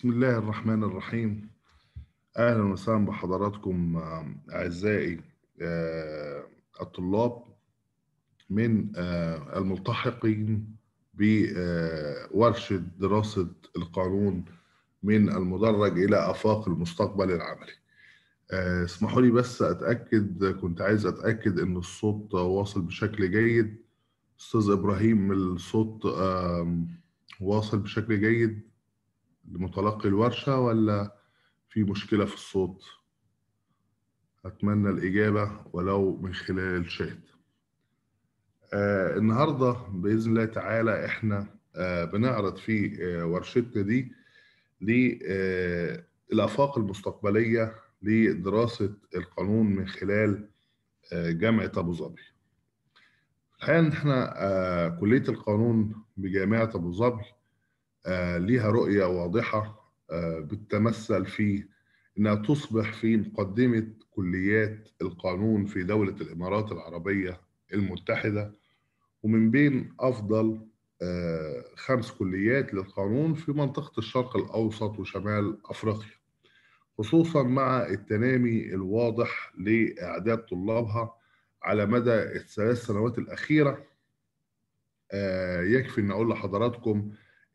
بسم الله الرحمن الرحيم أهلا وسهلا بحضراتكم آه، أعزائي آه، الطلاب من آه، الملتحقين بورشة دراسة القانون من المدرج إلى آفاق المستقبل العملي اسمحوا لي بس أتأكد كنت عايز أتأكد إن الصوت واصل بشكل جيد أستاذ إبراهيم الصوت واصل بشكل جيد لمتلقي الورشة ولا في مشكلة في الصوت؟ أتمنى الإجابة ولو من خلال الشات. آه النهاردة بإذن الله تعالى إحنا آه بنعرض في آه ورشتنا دي للآفاق آه، المستقبلية لدراسة القانون من خلال آه، جامعة أبو ظبي. الحقيقة إن إحنا آه، كلية القانون بجامعة أبو ظبي آه، لها رؤية واضحة آه، بتتمثل في أنها تصبح في مقدمة كليات القانون في دولة الإمارات العربية المتحدة ومن بين أفضل آه، خمس كليات للقانون في منطقة الشرق الأوسط وشمال أفريقيا خصوصا مع التنامي الواضح لإعداد طلابها على مدى الثلاث سنوات الأخيرة يكفي أن أقول لحضراتكم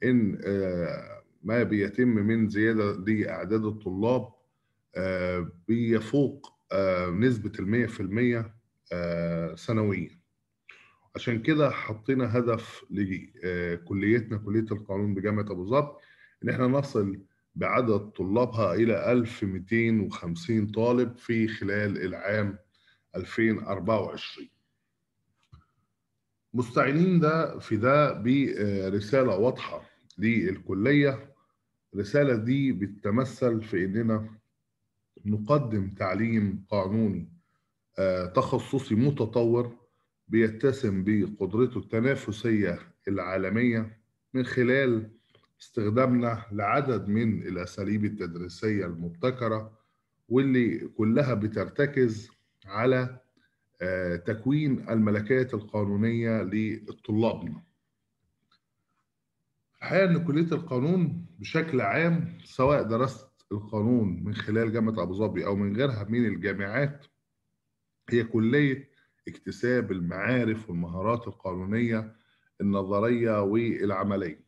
ان آه، ما بيتم من زياده لاعداد الطلاب آه، بيفوق آه، نسبه المية في المية سنويا عشان كده حطينا هدف لكليتنا كليه القانون بجامعه ابو ظبي ان احنا نصل بعدد طلابها الى 1250 طالب في خلال العام 2024 مستعينين ده في ده برساله واضحه للكلية الرسالة دي بتتمثل في إننا نقدم تعليم قانوني آه، تخصصي متطور بيتسم بقدرته التنافسية العالمية من خلال استخدامنا لعدد من الأساليب التدريسية المبتكرة واللي كلها بترتكز على آه، تكوين الملكات القانونية لطلابنا الحقيقه ان كليه القانون بشكل عام سواء درست القانون من خلال جامعه ابو ظبي او من غيرها من الجامعات هي كليه اكتساب المعارف والمهارات القانونيه النظريه والعمليه.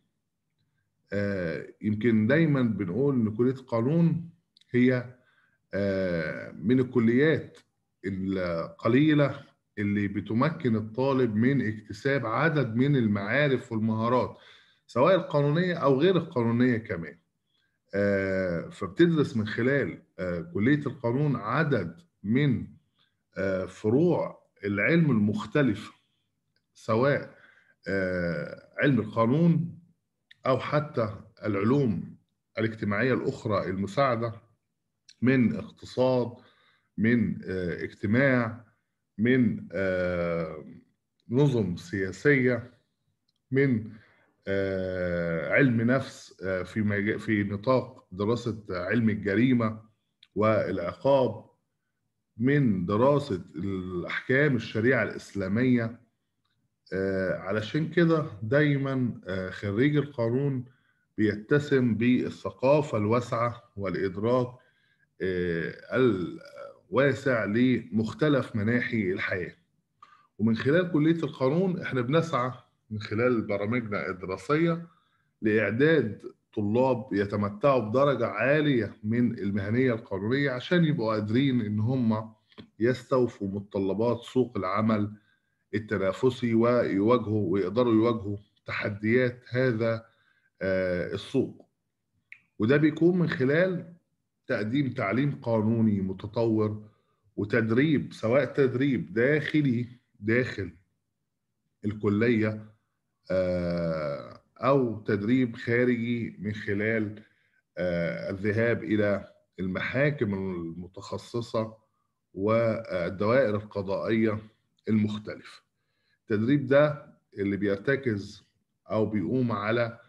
آه يمكن دايما بنقول ان كليه القانون هي آه من الكليات القليله اللي بتمكن الطالب من اكتساب عدد من المعارف والمهارات سواء القانونيه او غير القانونيه كمان آه، فبتدرس من خلال آه، كليه القانون عدد من آه، فروع العلم المختلفه سواء علم القانون او حتى العلوم الاجتماعيه الاخرى المساعده من اقتصاد من اجتماع من نظم سياسيه من آه، علم نفس آه، في في نطاق دراسه علم الجريمه والعقاب من دراسه الاحكام الشريعه الاسلاميه آه، علشان كده دايما خريج القانون بيتسم بالثقافه الواسعه والادراك الواسع لمختلف مناحي الحياه ومن خلال كليه القانون احنا بنسعى من خلال برامجنا الدراسية لإعداد طلاب يتمتعوا بدرجة عالية من المهنية القانونية عشان يبقوا قادرين إن هم يستوفوا متطلبات سوق العمل التنافسي ويواجهوا ويقدروا يواجهوا تحديات هذا آه، السوق وده بيكون من خلال تقديم تعليم قانوني متطور وتدريب سواء تدريب داخلي داخل الكليه آه، او تدريب خارجي من خلال آه، الذهاب الى المحاكم المتخصصه والدوائر القضائيه المختلفه. التدريب ده اللي بيرتكز او بيقوم على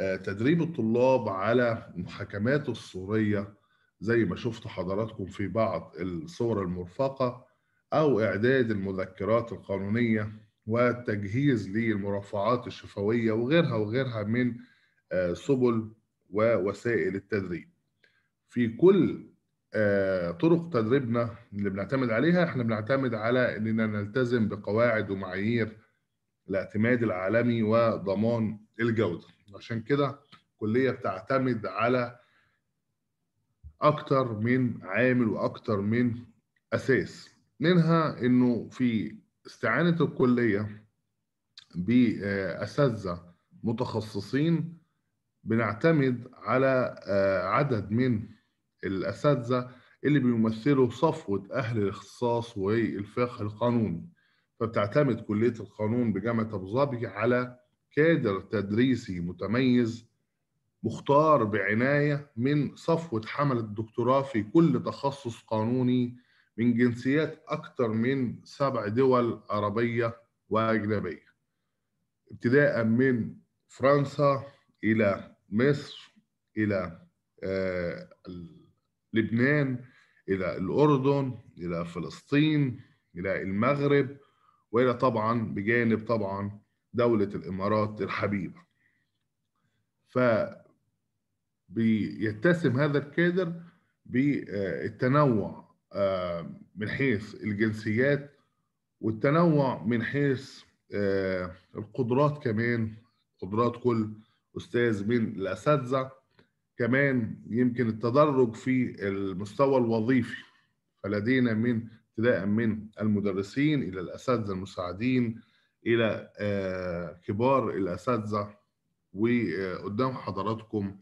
آه، تدريب الطلاب على محاكمات الصوريه زي ما شفت حضراتكم في بعض الصور المرفقه او اعداد المذكرات القانونيه والتجهيز للمرفعات الشفويه وغيرها وغيرها من آه، سبل ووسائل التدريب. في كل آه، طرق تدريبنا اللي بنعتمد عليها احنا بنعتمد على اننا نلتزم بقواعد ومعايير الاعتماد العالمي وضمان الجوده عشان كده الكليه بتعتمد على اكتر من عامل واكتر من اساس منها انه في استعانت الكلية بأساتذة متخصصين بنعتمد على آه، عدد من الأساتذة اللي بيمثلوا صفوة أهل الاختصاص والفقه القانوني فبتعتمد كلية القانون بجامعة أبو ظبي على كادر تدريسي متميز مختار بعناية من صفوة حملة الدكتوراه في كل تخصص قانوني من جنسيات أكثر من سبع دول عربية وأجنبية ابتداء من فرنسا إلى مصر إلى آه، لبنان إلى الأردن إلى فلسطين إلى المغرب وإلى طبعا بجانب طبعا دولة الإمارات الحبيبة ف بيتسم هذا الكادر بالتنوع آه، من حيث الجنسيات والتنوع من حيث آه، القدرات كمان قدرات كل استاذ من الاساتذه كمان يمكن التدرج في المستوى الوظيفي فلدينا من ابتداء من المدرسين الى الاساتذه المساعدين الى آه، كبار الاساتذه وقدام حضراتكم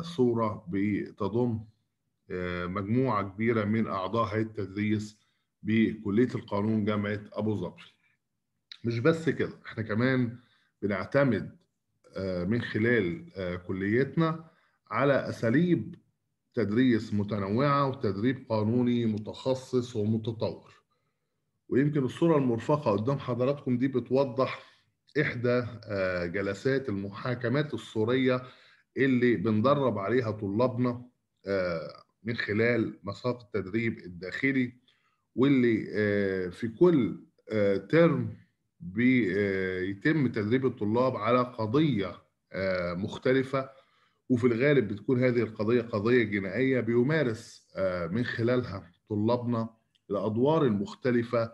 صوره بتضم مجموعه كبيره من اعضاء هيئه التدريس بكليه القانون جامعه ابو ظبي. مش بس كده احنا كمان بنعتمد آه، من خلال آه، كليتنا على اساليب تدريس متنوعه وتدريب قانوني متخصص ومتطور. ويمكن الصوره المرفقه قدام حضراتكم دي بتوضح احدى آه، جلسات المحاكمات الصوريه اللي بندرب عليها طلابنا من خلال مساق التدريب الداخلي واللي آه، في كل آه، ترم بيتم آه، تدريب الطلاب على قضية مختلفة وفي الغالب بتكون هذه القضية قضية جنائية بيمارس من خلالها طلابنا الأدوار المختلفة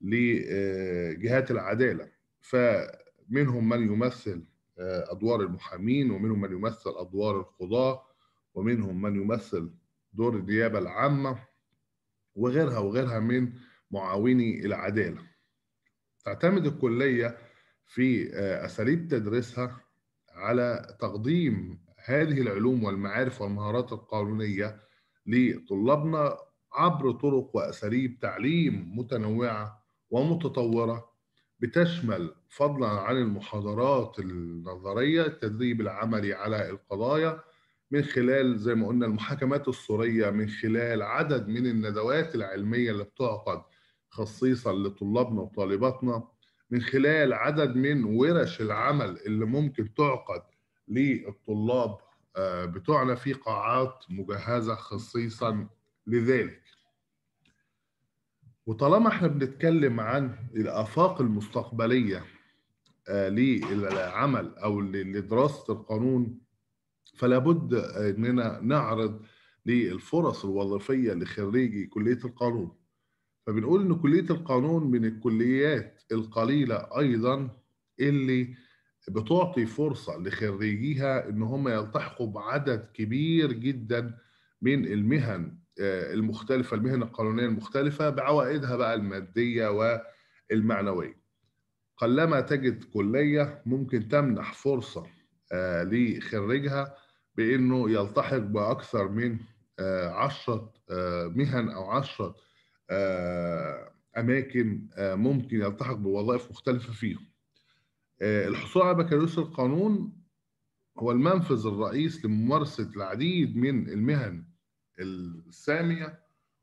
لجهات العدالة فمنهم من يمثل أدوار المحامين ومنهم من يمثل أدوار القضاة ومنهم من يمثل دور النيابه العامه وغيرها وغيرها من معاوني العداله تعتمد الكليه في آه، اساليب تدريسها على تقديم هذه العلوم والمعارف والمهارات القانونيه لطلابنا عبر طرق واساليب تعليم متنوعه ومتطوره بتشمل فضلا عن المحاضرات النظريه التدريب العملي على القضايا من خلال زي ما قلنا المحاكمات الصورية من خلال عدد من الندوات العلمية اللي بتعقد خصيصا لطلابنا وطالباتنا من خلال عدد من ورش العمل اللي ممكن تعقد للطلاب آه، بتوعنا في قاعات مجهزة خصيصا لذلك وطالما احنا بنتكلم عن الآفاق المستقبلية آه، للعمل أو لدراسة القانون فلا بد اننا نعرض للفرص الوظيفيه لخريجي كليه القانون فبنقول ان كليه القانون من الكليات القليله ايضا اللي بتعطي فرصه لخريجيها ان هم يلتحقوا بعدد كبير جدا من المهن آه، المختلفه المهن القانونيه المختلفه بعوائدها بقى الماديه والمعنويه قلما تجد كليه ممكن تمنح فرصه آه، لخريجها بانه يلتحق باكثر من 10 آه، آه، مهن او 10 اماكن ممكن يلتحق بوظائف مختلفه فيهم. الحصول على بكالوريوس القانون هو المنفذ الرئيس لممارسه العديد من المهن الساميه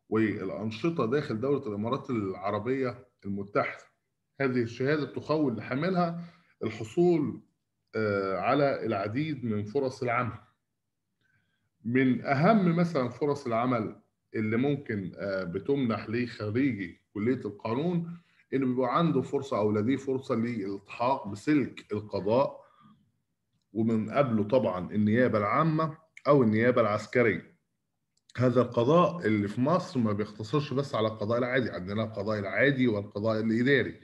والانشطه داخل دوله الامارات العربيه المتحده. هذه الشهاده تخول لحاملها الحصول آه، على العديد من فرص العمل من اهم مثلا فرص العمل اللي ممكن آه، بتمنح لخريجي خريجي كليه القانون انه بيبقى عنده فرصه او لديه فرصه للالتحاق بسلك القضاء ومن قبله طبعا النيابه العامه او النيابه العسكريه هذا القضاء اللي في مصر ما بيختصرش بس على القضاء العادي عندنا القضاء العادي والقضاء الاداري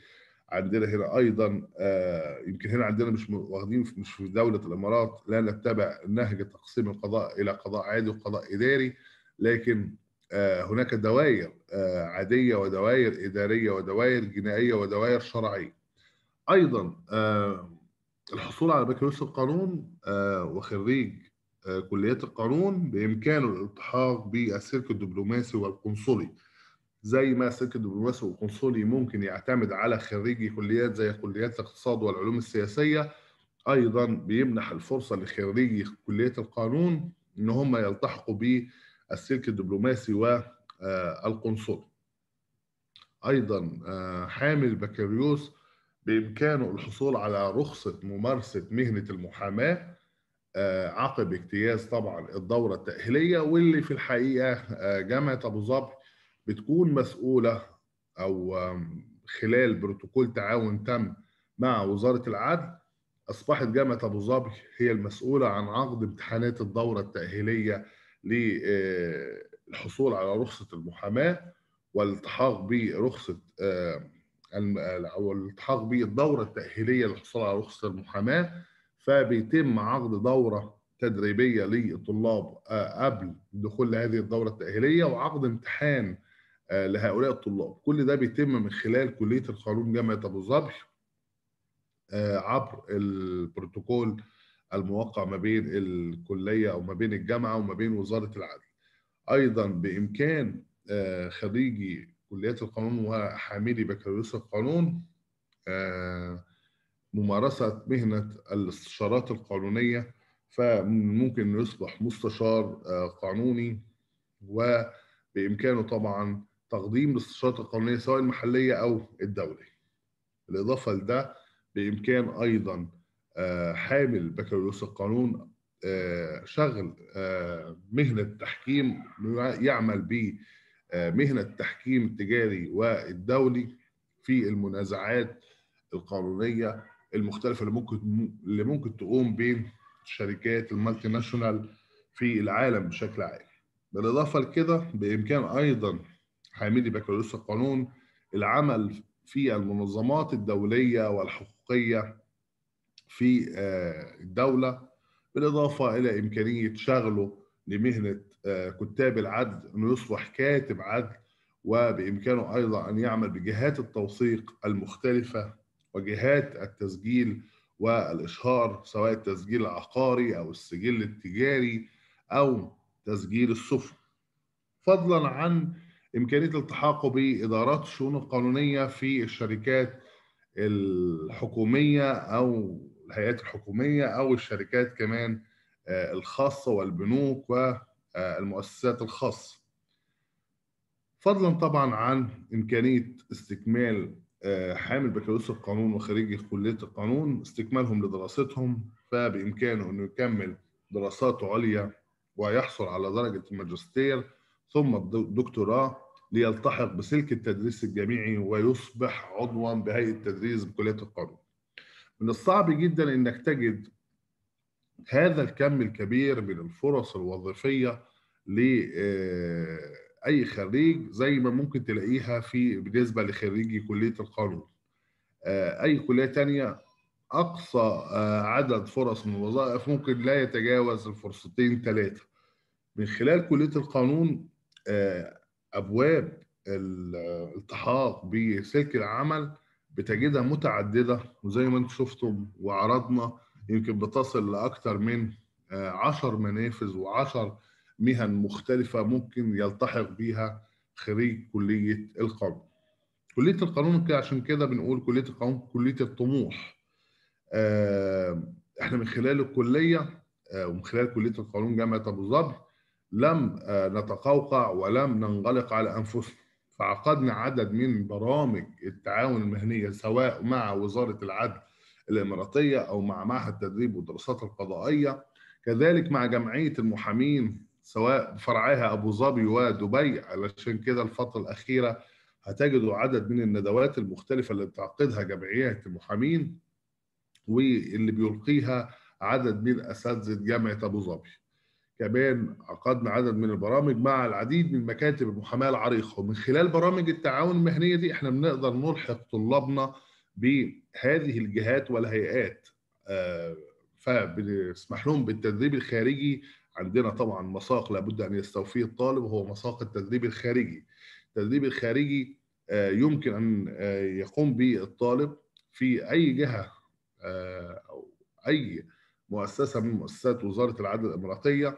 عندنا هنا ايضا آه، يمكن هنا عندنا مش واخدين مش في دوله الامارات لا نتبع نهج تقسيم القضاء الى قضاء عادي وقضاء اداري لكن آه، هناك دوائر آه، عاديه ودوائر اداريه ودوائر جنائيه ودوائر شرعيه. ايضا الحصول على بكالوريوس القانون وخريج كليات القانون بامكانه الالتحاق بالسلك الدبلوماسي والقنصلي. زي ما سلك الدبلوماسي والقنصلي ممكن يعتمد على خريجي كليات زي كليات الاقتصاد والعلوم السياسيه ايضا بيمنح الفرصه لخريجي كليه القانون ان هم يلتحقوا بالسلك الدبلوماسي والقنصلي. ايضا آه، حامل البكالوريوس بامكانه الحصول على رخصه ممارسه مهنه المحاماه آه، عقب اجتياز طبعا الدوره التاهيليه واللي في الحقيقه آه، جامعه ابو ظبي بتكون مسؤوله او خلال بروتوكول تعاون تم مع وزاره العدل اصبحت جامعه ابو ظبي هي المسؤوله عن عقد امتحانات الدوره التاهيليه للحصول آه، على رخصه المحاماه والالتحاق برخصه آه، آه، او الالتحاق بالدوره التاهيليه للحصول على رخصه المحاماه فبيتم عقد دوره تدريبيه للطلاب قبل دخول هذه الدوره التاهيليه وعقد امتحان آه، لهؤلاء الطلاب كل ده بيتم من خلال كلية القانون جامعة أبو ظبي آه، عبر البروتوكول الموقع ما بين الكلية أو ما بين الجامعة وما بين وزارة العدل أيضا بإمكان آه، خريجي كليات القانون وحاملي بكالوريوس القانون ممارسة مهنة الاستشارات القانونية فممكن يصبح مستشار قانوني وبإمكانه طبعا تقديم الاستشارات القانونيه سواء المحليه او الدوليه. بالاضافه لده بامكان ايضا آه، حامل بكالوريوس القانون آه، شغل آه، مهنه تحكيم يعمل بمهنه التحكيم التجاري والدولي في المنازعات القانونيه المختلفه اللي ممكن اللي ممكن تقوم بين شركات المالتي ناشونال في العالم بشكل عام. بالاضافه لكده بامكان ايضا حامدي بكالوريوس القانون العمل في المنظمات الدولية والحقوقية في آه، الدولة بالإضافة إلى إمكانية شغله لمهنة آه، كتاب العدل أنه يصبح كاتب عدل وبإمكانه أيضا أن يعمل بجهات التوثيق المختلفة وجهات التسجيل والإشهار سواء التسجيل العقاري أو السجل التجاري أو تسجيل السفن فضلا عن امكانيه التحاقه بادارات الشؤون القانونيه في الشركات الحكوميه او الهيئات الحكوميه او الشركات كمان آه، الخاصه والبنوك والمؤسسات الخاصه. فضلا طبعا عن امكانيه استكمال آه، حامل بكالوريوس القانون وخريجي كليه القانون استكمالهم لدراستهم فبامكانه انه يكمل دراسات عليا ويحصل على درجه الماجستير ثم الدكتوراه ليلتحق بسلك التدريس الجامعي ويصبح عضوا بهيئه تدريس بكليه القانون. من الصعب جدا انك تجد هذا الكم الكبير من الفرص الوظيفيه لاي آه، خريج زي ما ممكن تلاقيها في بالنسبه لخريجي كليه القانون. آه، اي كليه ثانيه اقصى آه، عدد فرص من الوظائف ممكن لا يتجاوز الفرصتين ثلاثه. من خلال كليه القانون ابواب الالتحاق بسلك العمل بتجدها متعدده وزي ما انتم شفتم وعرضنا يمكن بتصل لاكثر من 10 آه، منافذ و10 مهن مختلفه ممكن يلتحق بيها خريج كليه القانون. كليه القانون عشان كده بنقول كليه القانون كليه الطموح. آه، احنا من خلال الكليه آه، ومن خلال كليه القانون جامعه ابو ظبي لم آه، نتقوقع ولم ننغلق على أنفسنا فعقدنا عدد من برامج التعاون المهنية سواء مع وزارة العدل الإماراتية أو مع معهد تدريب والدراسات القضائية كذلك مع جمعية المحامين سواء فرعها أبو ظبي ودبي علشان كده الفترة الأخيرة هتجدوا عدد من الندوات المختلفة اللي بتعقدها جمعيات المحامين واللي بيلقيها عدد من أساتذة جامعة أبو ظبي كمان عقدنا عدد من البرامج مع العديد من مكاتب المحاماه العريقه ومن خلال برامج التعاون المهنيه دي احنا بنقدر نلحق طلابنا بهذه الجهات والهيئات آه، فبنسمح لهم بالتدريب الخارجي عندنا طبعا مساق لابد ان يستوفيه الطالب هو مساق التدريب الخارجي التدريب الخارجي آه، يمكن ان آه، يقوم به الطالب في اي جهه او اي مؤسسة من مؤسسات وزارة العدل الإماراتية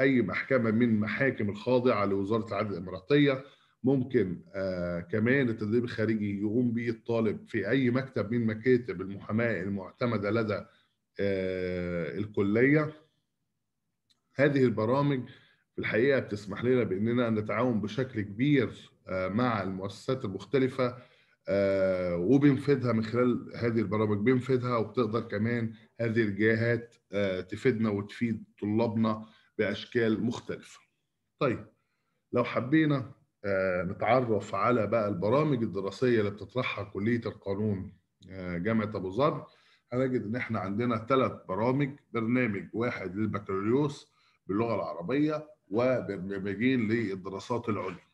أي محكمة من محاكم الخاضعة لوزارة العدل الإماراتية ممكن آه كمان التدريب الخارجي يقوم به الطالب في أي مكتب من مكاتب المحاماة المعتمدة لدى آه الكلية هذه البرامج في الحقيقة بتسمح لنا بأننا نتعاون بشكل كبير آه، مع المؤسسات المختلفة آه، وبنفيدها من خلال هذه البرامج بنفيدها وبتقدر كمان هذه الجهات آه، تفيدنا وتفيد طلابنا باشكال مختلفه طيب لو حبينا آه، نتعرف على بقى البرامج الدراسيه اللي بتطرحها كليه القانون آه، جامعه ابو ظبي هنجد ان احنا عندنا ثلاث برامج برنامج واحد للبكالوريوس باللغه العربيه وبرنامجين للدراسات العليا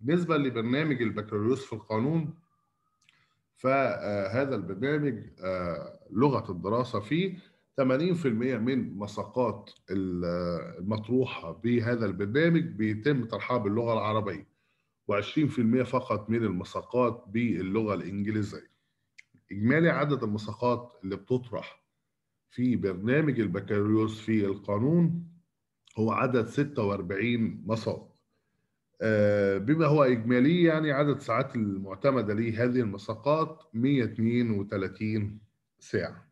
بالنسبه لبرنامج البكالوريوس في القانون فهذا البرنامج آه، لغه الدراسه فيه 80% من مساقات آه، المطروحه بهذا البرنامج بيتم طرحها باللغه العربيه و20% فقط من المساقات باللغه الانجليزيه. اجمالي عدد المساقات اللي بتطرح في برنامج البكالوريوس في القانون هو عدد 46 مساق. آه، بما هو اجمالي يعني عدد ساعات المعتمده لهذه المساقات 132 ساعه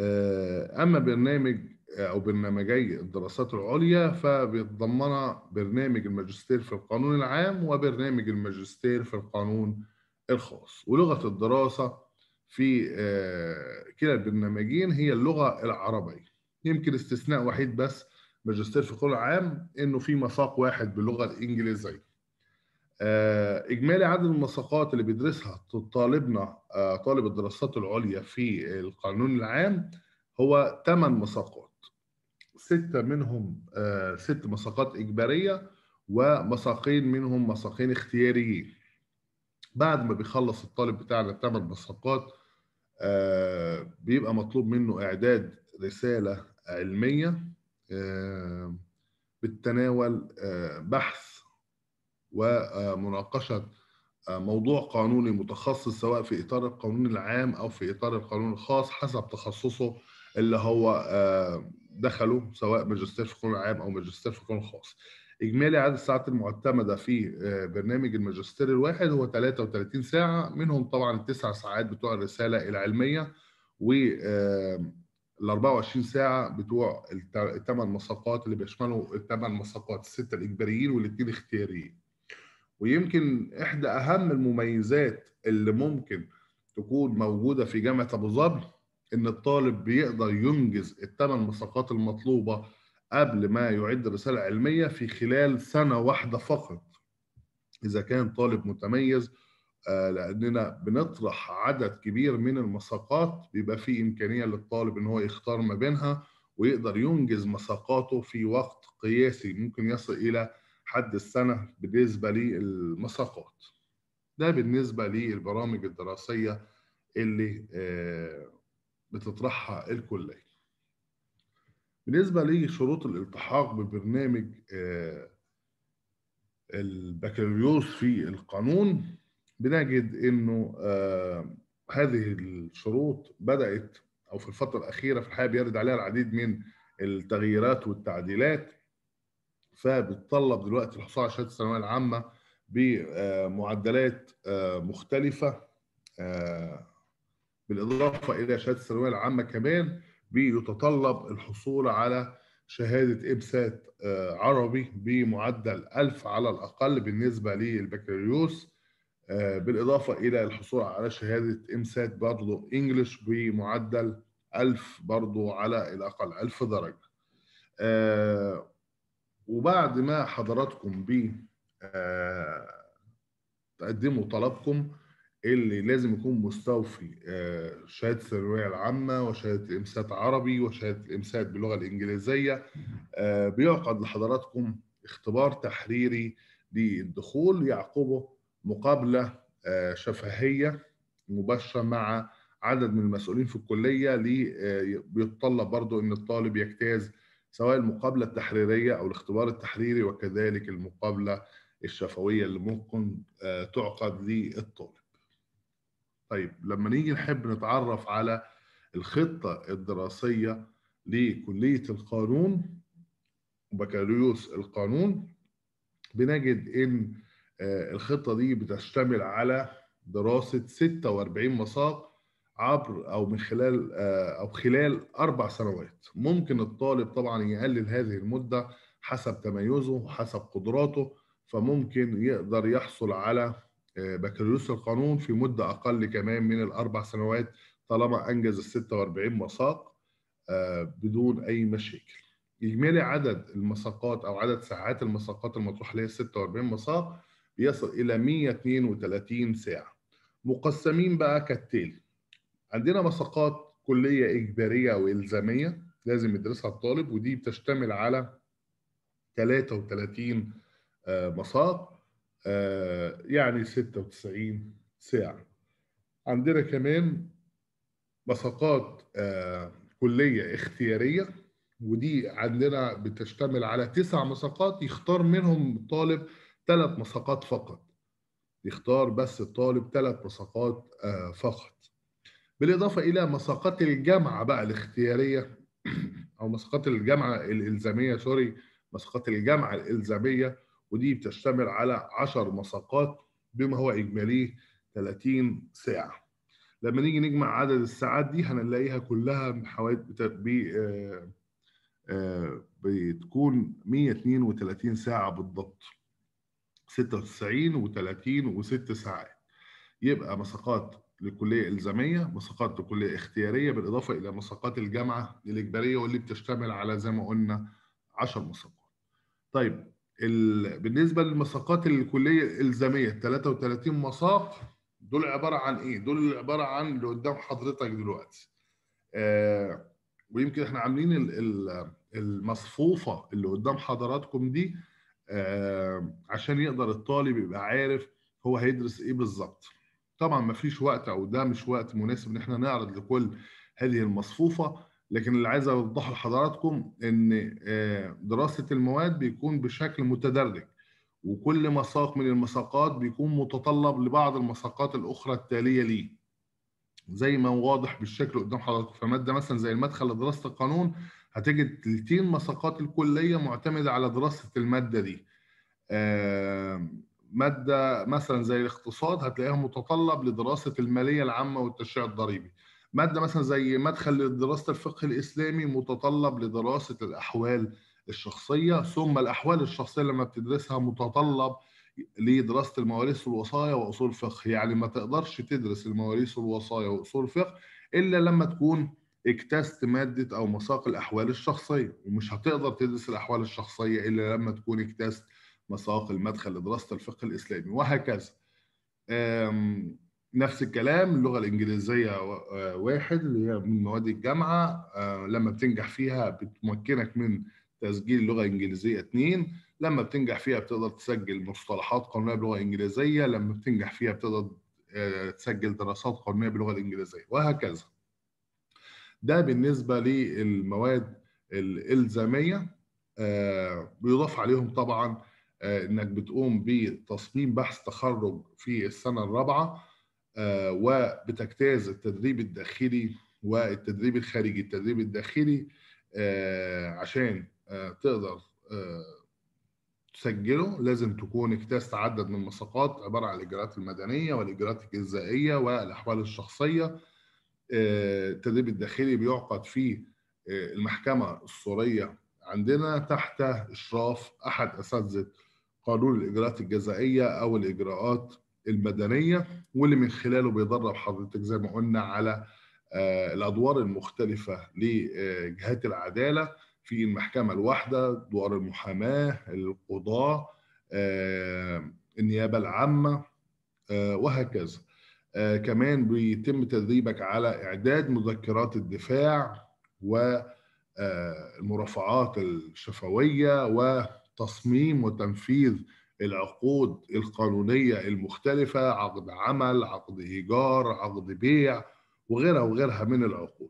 آه، اما برنامج او برنامجي الدراسات العليا فبيتضمن برنامج الماجستير في القانون العام وبرنامج الماجستير في القانون الخاص ولغه الدراسه في آه، كلا البرنامجين هي اللغه العربيه يمكن استثناء وحيد بس ماجستير في كل عام انه في مساق واحد باللغه الانجليزيه آه، اجمالي عدد المساقات اللي بيدرسها طالبنا آه، طالب الدراسات العليا في القانون العام هو 8 مساقات ستة منهم آه، ست مساقات إجبارية ومساقين منهم مساقين اختياريين بعد ما بيخلص الطالب بتاعنا الثمان مساقات بيبقى مطلوب منه إعداد رسالة علمية آه، بالتناول آه، بحث ومناقشه آه، موضوع قانوني متخصص سواء في اطار القانون العام او في اطار القانون الخاص حسب تخصصه اللي هو دخله سواء ماجستير في القانون العام او ماجستير في القانون الخاص. اجمالي عدد الساعات المعتمده في برنامج الماجستير الواحد هو 33 ساعه منهم طبعا التسع ساعات بتوع الرساله العلميه و ال 24 ساعه بتوع الثمان مساقات اللي بيشملوا الثمان مساقات السته الاجباريين والاثنين اختياريين ويمكن احدى اهم المميزات اللي ممكن تكون موجوده في جامعه ابو ظبي ان الطالب بيقدر ينجز الثمان مساقات المطلوبه قبل ما يعد رساله علميه في خلال سنه واحده فقط اذا كان طالب متميز آه، لاننا بنطرح عدد كبير من المساقات بيبقى في امكانيه للطالب ان هو يختار ما بينها ويقدر ينجز مساقاته في وقت قياسي ممكن يصل الى حد السنه بالنسبه للمساقات ده بالنسبه للبرامج الدراسيه اللي آه، بتطرحها الكليه بالنسبه لشروط الالتحاق ببرنامج آه، البكالوريوس في القانون بنجد انه آه، هذه الشروط بدات او في الفتره الاخيره في الحقيقه بيرد عليها العديد من التغييرات والتعديلات فبتطلب دلوقتي الحصول على شهاده الثانويه العامه بمعدلات آه، مختلفه آه، بالاضافه الى شهاده الثانويه العامه كمان بيتطلب الحصول على شهاده ابسات عربي بمعدل 1000 على الاقل بالنسبه للبكالوريوس آه، بالإضافة إلى الحصول على شهادة إمسات برضو إنجلش بمعدل 1000 برضو على الأقل 1000 درجة آه، وبعد ما حضراتكم ب آه، تقدموا طلبكم اللي لازم يكون مستوفي شهاده الثانويه العامه وشهاده الامساك عربي وشهاده الامساك باللغه الانجليزيه بيعقد لحضراتكم اختبار تحريري للدخول يعقبه مقابله آه، شفهيه مباشره مع عدد من المسؤولين في الكليه ليه آه، بيتطلب برضو ان الطالب يجتاز سواء المقابله التحريريه او الاختبار التحريري وكذلك المقابله الشفويه اللي ممكن آه، تعقد للطالب. طيب لما نيجي نحب نتعرف على الخطه الدراسيه لكليه القانون وبكالوريوس القانون بنجد ان آه، الخطه دي بتشتمل على دراسه 46 مساق عبر او من خلال آه، او خلال اربع سنوات ممكن الطالب طبعا يقلل هذه المده حسب تميزه وحسب قدراته فممكن يقدر يحصل على آه، بكالوريوس القانون في مده اقل كمان من الاربع سنوات طالما انجز ال 46 مساق بدون اي مشاكل. اجمالي عدد المساقات او عدد ساعات المساقات المطروح هي 46 مساق بيصل الى 132 ساعه مقسمين بقى كالتالي عندنا مساقات كليه اجباريه والزاميه لازم يدرسها الطالب ودي بتشتمل على 33 آه، مساق آه، يعني 96 ساعه عندنا كمان مساقات آه، كليه اختياريه ودي عندنا بتشتمل على تسع مساقات يختار منهم الطالب ثلاث مساقات فقط يختار بس الطالب ثلاث مساقات آه، فقط بالإضافة إلى مساقات الجامعة بقى الاختيارية أو مساقات الجامعة الإلزامية سوري مساقات الجامعة الإلزامية ودي بتشتمل على 10 مساقات بما هو إجمالي 30 ساعة لما نيجي نجمع عدد الساعات دي هنلاقيها كلها حوالي آه، آه، بتكون 132 ساعة بالضبط 96 و30 و6 ساعات يبقى مساقات لكلية الزاميه مساقات لكليه اختياريه بالاضافه الى مساقات الجامعه الاجباريه واللي بتشتمل على زي ما قلنا 10 مساقات طيب ال... بالنسبه للمساقات الكليه الالزاميه 33 مساق دول عباره عن ايه دول عباره عن اللي قدام حضرتك دلوقتي آه ويمكن احنا عاملين المصفوفه اللي قدام حضراتكم دي آه، عشان يقدر الطالب يبقى عارف هو هيدرس ايه بالظبط طبعا ما فيش وقت او ده مش وقت مناسب ان احنا نعرض لكل هذه المصفوفه لكن اللي عايز اوضحه لحضراتكم ان آه، دراسه المواد بيكون بشكل متدرج وكل مساق من المساقات بيكون متطلب لبعض المساقات الاخرى التاليه ليه زي ما واضح بالشكل قدام حضراتكم فماده مثلا زي المدخل لدراسه القانون هتجد 30 مساقات الكلية معتمدة على دراسة المادة دي مادة مثلا زي الاقتصاد هتلاقيها متطلب لدراسة المالية العامة والتشريع الضريبي مادة مثلا زي مدخل لدراسة الفقه الإسلامي متطلب لدراسة الأحوال الشخصية ثم الأحوال الشخصية لما بتدرسها متطلب لدراسة المواريث والوصايا وأصول الفقه يعني ما تقدرش تدرس المواريث والوصايا وأصول الفقه إلا لما تكون اكتست ماده او مساق الاحوال الشخصيه ومش هتقدر تدرس الاحوال الشخصيه الا لما تكون اكتست مساق المدخل لدراسه الفقه الاسلامي وهكذا نفس الكلام اللغه الانجليزيه آه، واحد اللي هي من مواد الجامعه آه، لما بتنجح فيها بتمكنك من تسجيل لغه انجليزيه اثنين لما بتنجح فيها بتقدر تسجل مصطلحات قانونيه بلغه انجليزيه لما بتنجح فيها بتقدر آه، تسجل دراسات قانونيه بلغة الانجليزيه وهكذا ده بالنسبه للمواد الالزاميه آه، بيضاف عليهم طبعا آه، انك بتقوم بتصميم بحث تخرج في السنه الرابعه آه، وبتجتاز التدريب الداخلي والتدريب الخارجي التدريب الداخلي عشان تقدر تسجله لازم تكون اجتازت عدد من المساقات عباره عن الاجراءات المدنيه والاجراءات الجزائيه والاحوال الشخصيه آه، التدريب الداخلي بيعقد في آه، المحكمة السورية عندنا تحت إشراف أحد أساتذة قانون الإجراءات الجزائية أو الإجراءات المدنية واللي من خلاله بيدرب حضرتك زي ما قلنا على آه، الأدوار المختلفة لجهات العدالة في المحكمة الواحدة أدوار المحاماة القضاة النيابة العامة وهكذا آه، كمان بيتم تدريبك على اعداد مذكرات الدفاع والمرافعات آه، الشفويه وتصميم وتنفيذ العقود القانونيه المختلفه عقد عمل عقد ايجار عقد بيع وغيرها وغيرها من العقود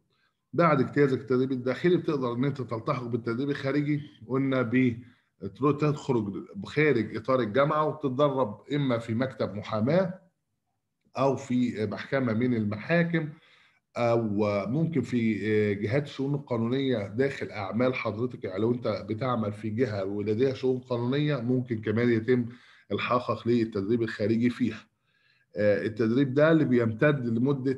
بعد اجتيازك التدريب الداخلي بتقدر ان انت تلتحق بالتدريب الخارجي قلنا ب تخرج خارج اطار الجامعه وتتدرب اما في مكتب محاماه او في محكمه من المحاكم او ممكن في جهات الشؤون القانونيه داخل اعمال حضرتك يعني لو انت بتعمل في جهه ولديها شؤون قانونيه ممكن كمان يتم الحقق للتدريب الخارجي فيها آه، التدريب ده اللي بيمتد لمده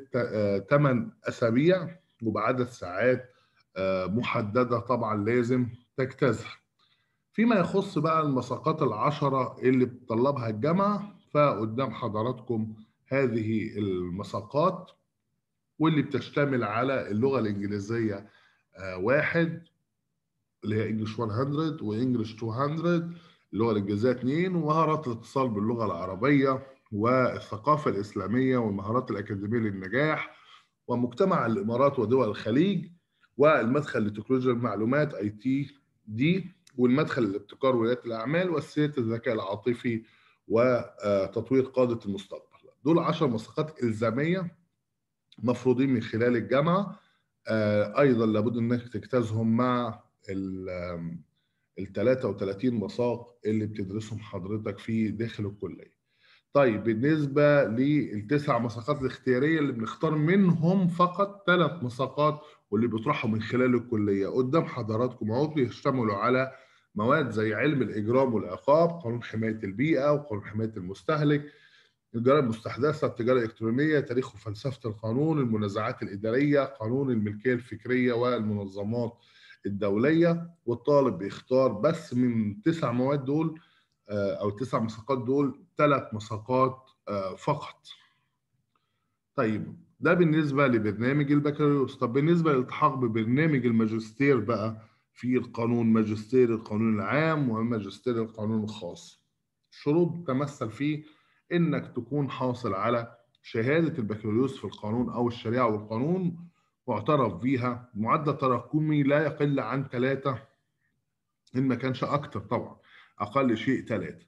8 آه، اسابيع وبعدد ساعات آه، محدده طبعا لازم تجتازها فيما يخص بقى المساقات العشرة اللي بتطلبها الجامعة فقدام حضراتكم هذه المساقات واللي بتشتمل على اللغه الانجليزيه آه، واحد اللي هي انجلش 100 وانجلش 200 اللغه الانجليزيه اثنين ومهارات الاتصال باللغه العربيه والثقافه الاسلاميه والمهارات الاكاديميه للنجاح ومجتمع الامارات ودول الخليج والمدخل لتكنولوجيا المعلومات اي تي دي والمدخل للابتكار ورياده الاعمال والسيت الذكاء العاطفي وتطوير قاده المستقبل دول 10 مساقات الزاميه مفروضين من خلال الجامعه آه، ايضا لابد انك تجتازهم مع ال 33 مساق اللي بتدرسهم حضرتك في داخل الكليه. طيب بالنسبه للتسع مساقات الاختياريه اللي بنختار منهم فقط ثلاث مساقات واللي بيطرحوا من خلال الكليه قدام حضراتكم اهو بيشتملوا على مواد زي علم الاجرام والعقاب، قانون حمايه البيئه وقانون حمايه المستهلك، التجارة المستحدثة التجارة الإلكترونية تاريخ وفلسفة القانون المنازعات الإدارية قانون الملكية الفكرية والمنظمات الدولية والطالب بيختار بس من تسع مواد دول آه، أو تسع مساقات دول ثلاث مساقات آه، فقط طيب ده بالنسبة لبرنامج البكالوريوس طب بالنسبة للالتحاق ببرنامج الماجستير بقى في القانون ماجستير القانون العام وماجستير القانون الخاص شروط تمثل فيه انك تكون حاصل على شهاده البكالوريوس في القانون او الشريعه والقانون واعترف بيها معدل تراكمي لا يقل عن ثلاثة إن ما كانش أكتر طبعا أقل شيء ثلاثة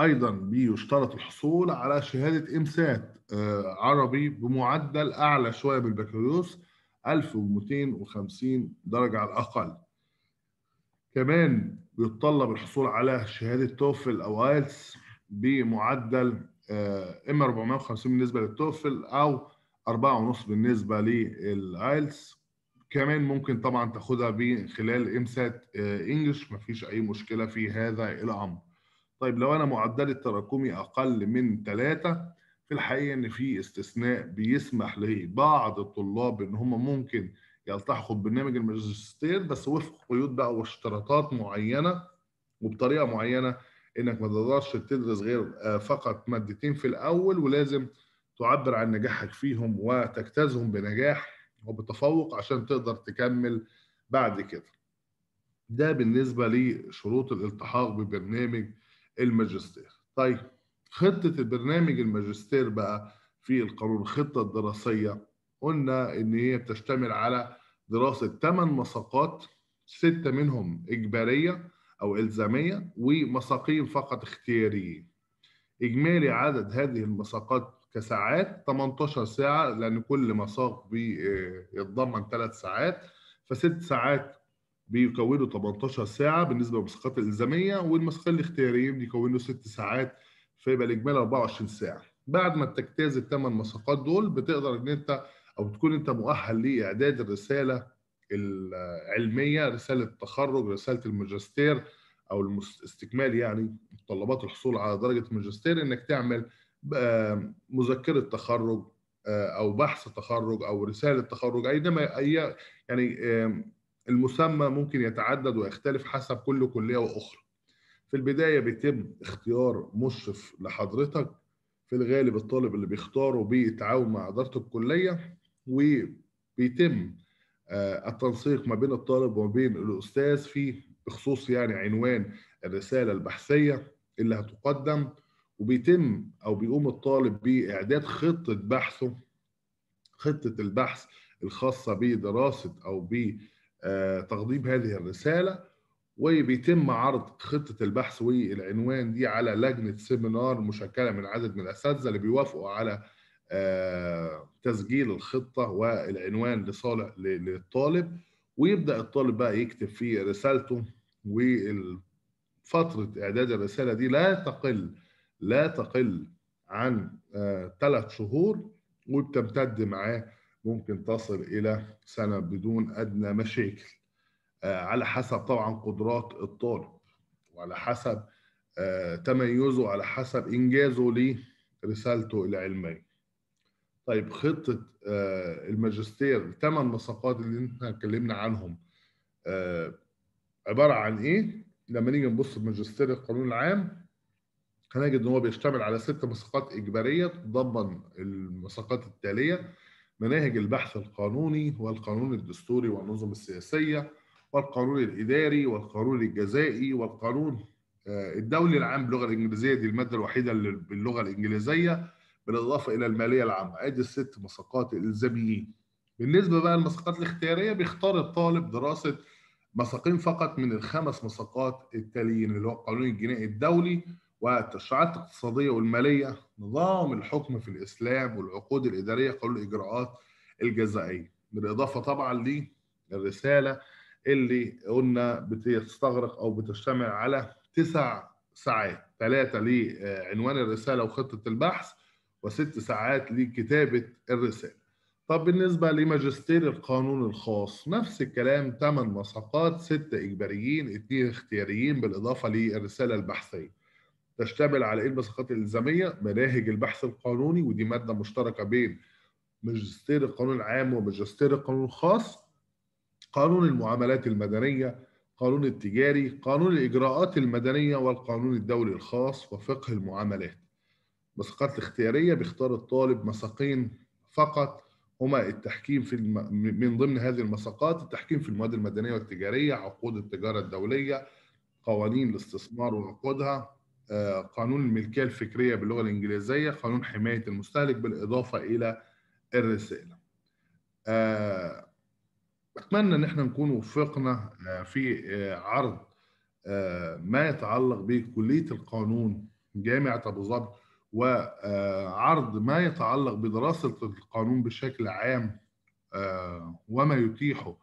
أيضا بيشترط الحصول على شهادة إمسات آه، عربي بمعدل أعلى شوية من البكالوريوس 1250 درجة على الأقل كمان بيتطلب الحصول على شهادة توفل أو آيلتس بمعدل آه، اما 450 بالنسبه للتوفل او 4.5 بالنسبه للايلتس كمان ممكن طبعا تاخدها خلال امسات آه، انجلش مفيش اي مشكله في هذا الامر طيب لو انا معدلي التراكمي اقل من 3 في الحقيقه ان في استثناء بيسمح لبعض الطلاب ان هم ممكن يلتحقوا ببرنامج الماجستير بس وفق قيود بقى واشتراطات معينه وبطريقه معينه انك ما تقدرش تدرس غير آه، فقط مادتين في الاول ولازم تعبر عن نجاحك فيهم وتجتازهم بنجاح وبتفوق عشان تقدر تكمل بعد كده ده بالنسبة لشروط الالتحاق ببرنامج الماجستير طيب خطة البرنامج الماجستير بقى في القانون الخطة الدراسية قلنا إن هي بتشتمل على دراسة 8 مساقات ستة منهم إجبارية او الزاميه ومساقين فقط اختياريه. اجمالي عدد هذه المساقات كساعات 18 ساعه لان كل مساق بيتضمن آه، ثلاث ساعات فست ساعات بيكونوا 18 ساعه بالنسبه للمساقات الالزاميه والمساقين الاختياريين بيكونوا ست ساعات فيبقى الاجمالي 24 ساعه. بعد ما تجتاز الثمان مساقات دول بتقدر ان انت او بتكون انت مؤهل لاعداد الرساله العلميه رساله التخرج رساله الماجستير او الاستكمال يعني متطلبات الحصول على درجه الماجستير انك تعمل آه، مذكره تخرج آه، او بحث تخرج او رساله تخرج ما اي يعني المسمى ممكن يتعدد ويختلف حسب كل كليه واخرى في البدايه بيتم اختيار مشرف لحضرتك في الغالب الطالب اللي بيختاره بيتعاون مع اداره الكليه وبيتم آه، التنسيق ما بين الطالب وما بين الاستاذ في بخصوص يعني عنوان الرساله البحثيه اللي هتقدم وبيتم او بيقوم الطالب باعداد خطه بحثه خطه البحث الخاصه بدراسه او بتقديم آه، هذه الرساله وبيتم عرض خطه البحث والعنوان دي على لجنه سيمينار مشكله من عدد من الاساتذه اللي بيوافقوا على آه، تسجيل الخطه والعنوان لصالح للطالب ويبدا الطالب بقى يكتب في رسالته وفتره اعداد الرساله دي لا تقل لا تقل عن ثلاث آه، شهور وبتمتد معاه ممكن تصل الى سنه بدون ادنى مشاكل آه، على حسب طبعا قدرات الطالب وعلى حسب تميزه على حسب انجازه لرسالته العلميه طيب خطه آه، الماجستير ثمان مساقات اللي احنا اتكلمنا عنهم آه، عباره عن ايه؟ لما نيجي نبص في ماجستير القانون العام هنجد ان هو بيشتمل على ست مساقات اجباريه تتضمن المساقات التاليه مناهج البحث القانوني والقانون الدستوري والنظم السياسيه والقانون الاداري والقانون الجزائي والقانون آه، الدولي العام باللغه الانجليزيه دي الماده الوحيده اللي باللغه الانجليزيه بالاضافه الى الماليه العامه ادي الست مساقات الالزاميين بالنسبه بقى للمساقات الاختياريه بيختار الطالب دراسه مساقين فقط من الخمس مساقات التاليين اللي هو القانون الجنائي الدولي والتشريعات الاقتصاديه والماليه نظام الحكم في الاسلام والعقود الاداريه قانون الاجراءات الجزائيه بالاضافه طبعا للرساله اللي قلنا بتستغرق او بتشتمل على تسع ساعات ثلاثه لعنوان الرساله وخطه البحث وست ساعات لكتابة الرسالة طب بالنسبة لماجستير القانون الخاص نفس الكلام 8 مساقات 6 إجباريين 2 اختياريين بالإضافة للرسالة البحثية تشتمل على إيه المساقات الإلزامية مناهج البحث القانوني ودي مادة مشتركة بين ماجستير القانون العام وماجستير القانون الخاص قانون المعاملات المدنية قانون التجاري قانون الإجراءات المدنية والقانون الدولي الخاص وفقه المعاملات مساقات الاختيارية بيختار الطالب مساقين فقط هما التحكيم في الم... من ضمن هذه المساقات التحكيم في المواد المدنية والتجارية عقود التجارة الدولية قوانين الاستثمار وعقودها آه، قانون الملكية الفكرية باللغة الإنجليزية قانون حماية المستهلك بالإضافة إلى الرسالة آه، أتمنى أن احنا نكون وفقنا آه، في عرض ما يتعلق بكلية القانون جامعة أبو ظبي وعرض ما يتعلق بدراسة القانون بشكل عام آه، وما يتيحه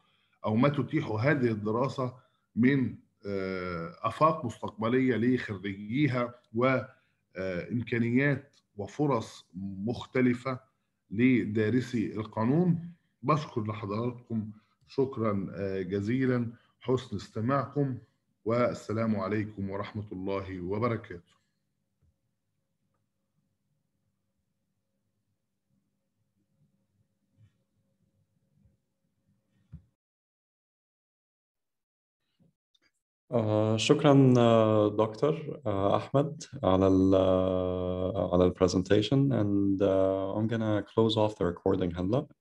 أو ما تتيحه هذه الدراسة من آه، آفاق مستقبلية لخريجيها وإمكانيات آه، وفرص مختلفة لدارسي القانون بشكر لحضراتكم شكرا جزيلا حسن استماعكم والسلام عليكم ورحمة الله وبركاته آه، شكرا آه، دكتور أحمد على على presentation and uh, I'm gonna close off the recording هلا